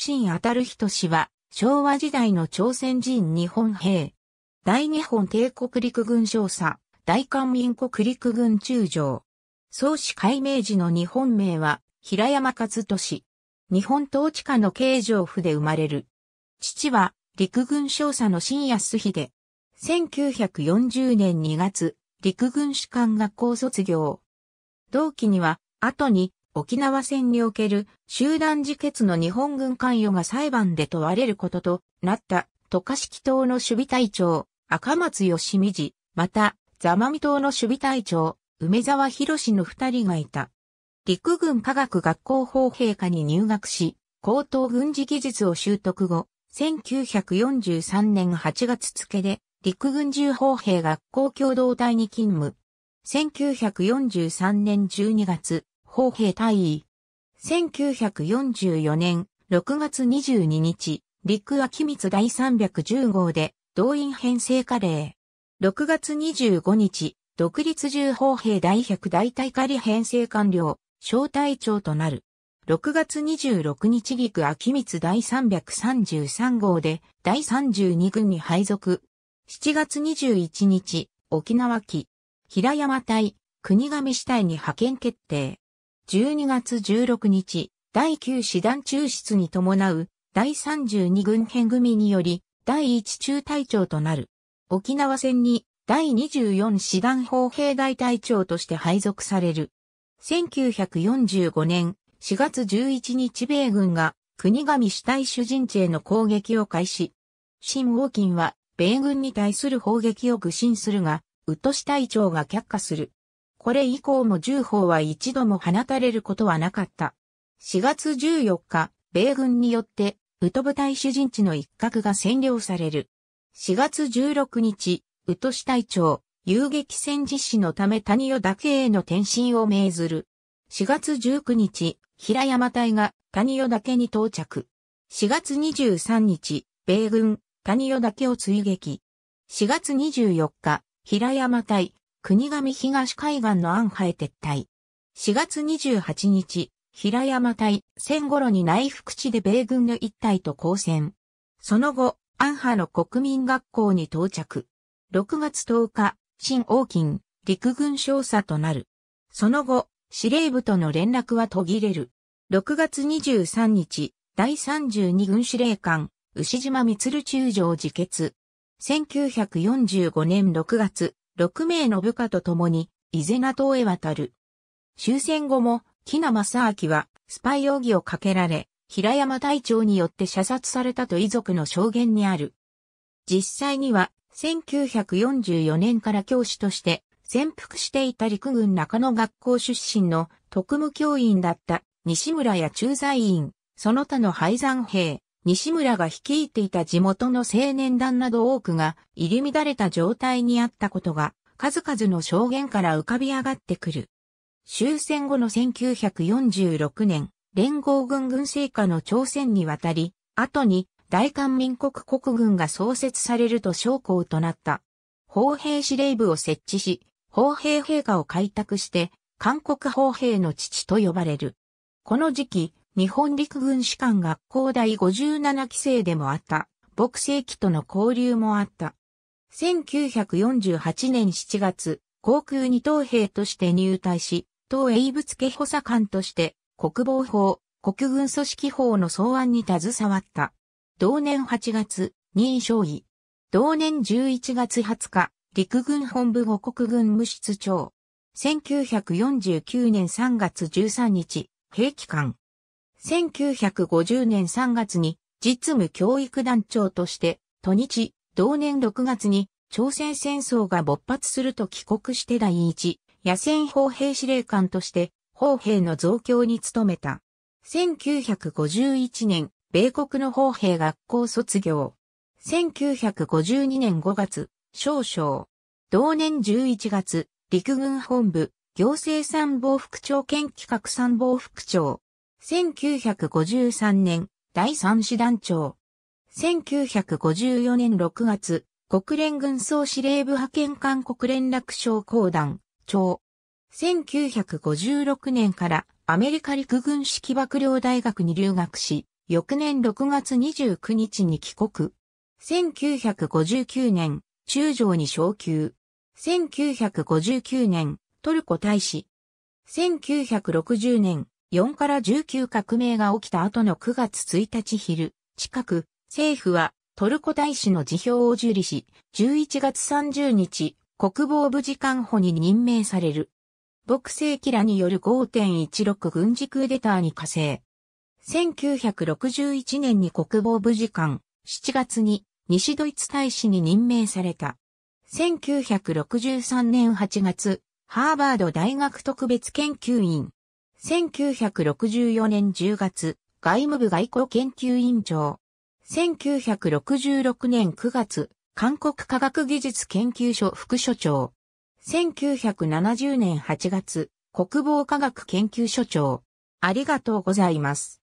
新当たる人氏は、昭和時代の朝鮮人日本兵。大日本帝国陸軍少佐、大韓民国陸軍中将。創始改名時の日本名は、平山勝俊。日本統治下の慶城府で生まれる。父は、陸軍少佐の新安秀。1940年2月、陸軍士官学校卒業。同期には、後に、沖縄戦における集団自決の日本軍関与が裁判で問われることとなった渡嘉敷島の守備隊長、赤松義美また、座間味島の守備隊長、梅沢博の二人がいた。陸軍科学学校法兵下に入学し、高等軍事技術を習得後、1943年8月付で陸軍重砲兵学校共同体に勤務。1943年12月、砲兵隊尉。1944年6月22日、陸秋光第310号で動員編成課令。6月25日、独立重砲兵第100大隊仮編成官僚、小隊長となる。6月26日陸秋光第333号で第32軍に配属。7月21日、沖縄機、平山隊、国神市隊に派遣決定。12月16日、第9師団抽出に伴う第32軍編組により第1中隊長となる。沖縄戦に第24師団砲兵大隊長として配属される。1945年4月11日米軍が国神主体主人地への攻撃を開始。新王金は米軍に対する砲撃を愚心するが、ウッド支隊長が却下する。これ以降も銃砲は一度も放たれることはなかった。4月14日、米軍によって、ウト部隊主人地の一角が占領される。4月16日、ウト市隊長、遊撃戦実施のため谷尾岳への転身を命ずる。4月19日、平山隊が谷尾岳に到着。4月23日、米軍、谷尾岳を追撃。4月24日、平山隊、国神東海岸の安波へ撤退。4月28日、平山隊、戦頃に内腹地で米軍の一隊と交戦。その後、安波の国民学校に到着。6月10日、新王金、陸軍少佐となる。その後、司令部との連絡は途切れる。6月23日、第32軍司令官、牛島光中将自決。1945年6月、6名の部下と共に、伊是名島へ渡る。終戦後も、木名正明は、スパイ容疑をかけられ、平山隊長によって射殺されたと遺族の証言にある。実際には、1944年から教師として、潜伏していた陸軍中野学校出身の特務教員だった西村や駐在員、その他の廃山兵、西村が率いていた地元の青年団など多くが入り乱れた状態にあったことが数々の証言から浮かび上がってくる。終戦後の1946年、連合軍軍政下の朝鮮に渡り、後に大韓民国国軍が創設されると将校となった。砲兵司令部を設置し、砲兵陛下を開拓して、韓国砲兵の父と呼ばれる。この時期、日本陸軍士官学校第57期生でもあった、牧世紀との交流もあった。1948年7月、航空二等兵として入隊し、当英物家補佐官として国防法、国軍組織法の草案に携わった。同年8月、任将尉。同年11月20日、陸軍本部後国軍無室長。1949年3月13日、兵器官、1950年3月に実務教育団長として、土日、同年6月に朝鮮戦争が勃発すると帰国して第一野戦砲兵司令官として砲兵の増強に努めた。1951年、米国の砲兵学校卒業。1952年5月、少将。同年11月、陸軍本部、行政参謀副長兼企画参謀副長。1953年、第三師団長。1954年6月、国連軍総司令部派遣官国連絡省公団、長。1956年からアメリカ陸軍式幕僚大学に留学し、翌年6月29日に帰国。1959年、中将に昇級。1959年、トルコ大使。1960年、4から19革命が起きた後の9月1日昼、近く、政府はトルコ大使の辞表を受理し、11月30日、国防部次官補に任命される。牧政機らによる5.16軍事クーデターに加勢。1961年に国防部次官、7月に西ドイツ大使に任命された。1963年8月、ハーバード大学特別研究員、1964年10月、外務部外交研究委員長。1966年9月、韓国科学技術研究所副所長。1970年8月、国防科学研究所長。ありがとうございます。